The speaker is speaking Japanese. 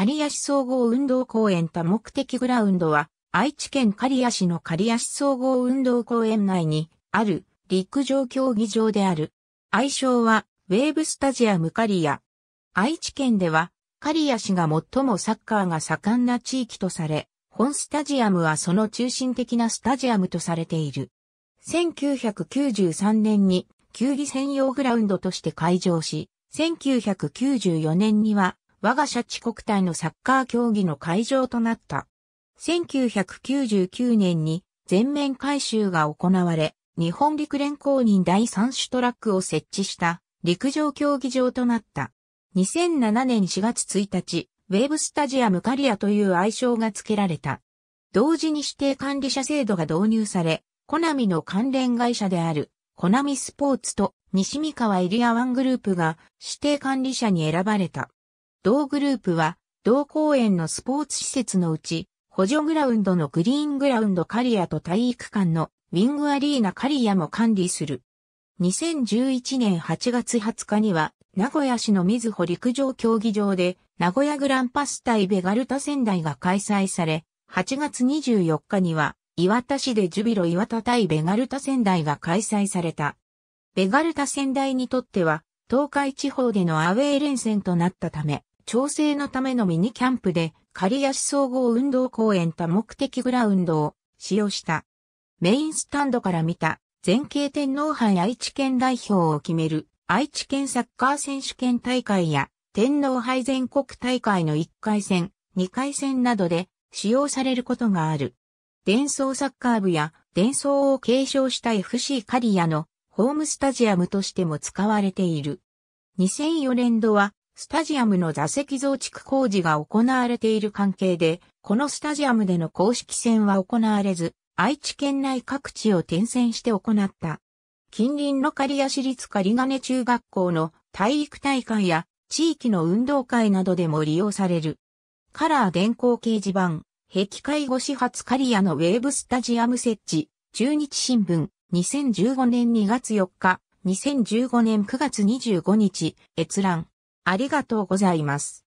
刈谷市総合運動公園多目的グラウンドは、愛知県刈谷市の刈谷市総合運動公園内にある陸上競技場である。愛称は、ウェーブスタジアム刈谷。愛知県では、刈谷市が最もサッカーが盛んな地域とされ、本スタジアムはその中心的なスタジアムとされている。1993年に球技専用グラウンドとして開場し、1994年には我が社地国体のサッカー競技の会場となった。1999年に全面改修が行われ、日本陸連公認第3種トラックを設置した陸上競技場となった。2007年4月1日、ウェーブスタジアムカリアという愛称が付けられた。同時に指定管理者制度が導入され、コナミの関連会社である、コナミスポーツと西三河エリアワングループが指定管理者に選ばれた。同グループは、同公園のスポーツ施設のうち、補助グラウンドのグリーングラウンドカリアと体育館のウィングアリーナカリアも管理する。2011年8月20日には、名古屋市の水穂陸上競技場で、名古屋グランパス対ベガルタ仙台が開催され、8月24日には、岩田市でジュビロ岩田対ベガルタ仙台が開催された。ベガルタ仙台にとっては、東海地方でのアウェー連戦となったため、調整のためのミニキャンプで、刈谷総合運動公園多目的グラウンドを使用した。メインスタンドから見た、前景天皇杯愛知県代表を決める、愛知県サッカー選手権大会や、天皇杯全国大会の1回戦、2回戦などで使用されることがある。伝送サッカー部や伝送を継承した FC カリアのホームスタジアムとしても使われている。2004年度はスタジアムの座席増築工事が行われている関係で、このスタジアムでの公式戦は行われず、愛知県内各地を転戦して行った。近隣の刈谷市立刈金中学校の体育大会や地域の運動会などでも利用される。カラー電光掲示板、壁会護始発刈谷のウェーブスタジアム設置、中日新聞、2015年2月4日、2015年9月25日、閲覧。ありがとうございます。